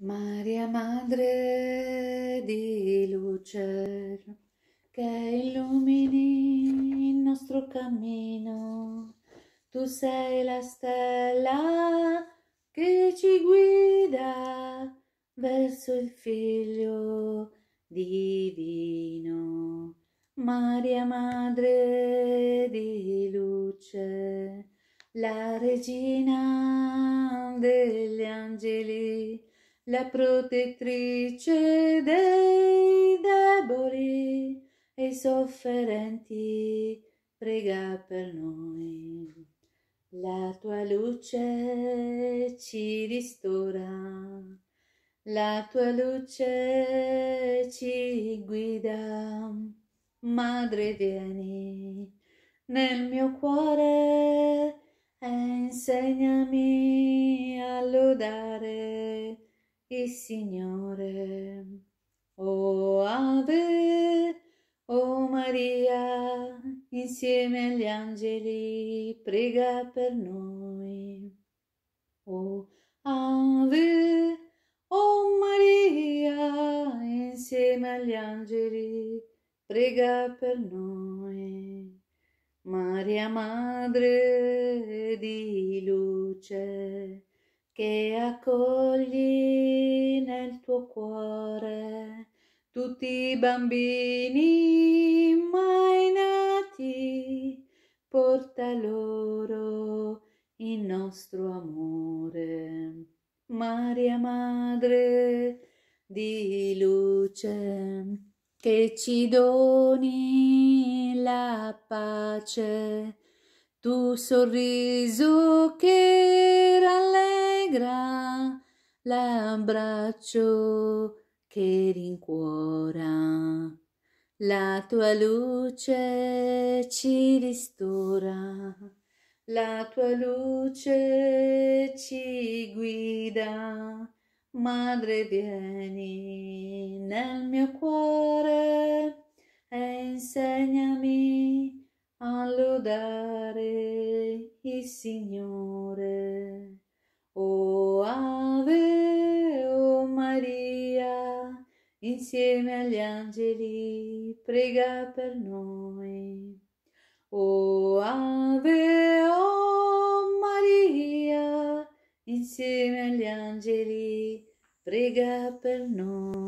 Maria Madre di luce che illumini il nostro cammino, tu sei la stella che ci guida verso il Figlio divino. Maria Madre di luce, la regina degli angeli, la protettrice dei deboli e sofferenti, prega per noi. La tua luce ci ristora, la tua luce ci guida. Madre vieni nel mio cuore e insegnami a lodare il Signore. O oh Ave, o oh Maria, insieme agli angeli, prega per noi. O oh Ave, o oh, Maria, insieme agli angeli, prega per noi. Maria Madre di luce, che accogli nel tuo cuore tutti i bambini mai nati, porta loro il nostro amore. Maria Madre di luce, che ci doni la pace, tu sorriso che rallenta allegra l'abbraccio che rincuora. La tua luce ci ristora, la tua luce ci guida. Madre vieni nel mio cuore e insegnami a lodare il Signore. insieme agli angeli, prega per noi. O Ave, o Maria, insieme agli angeli, prega per noi.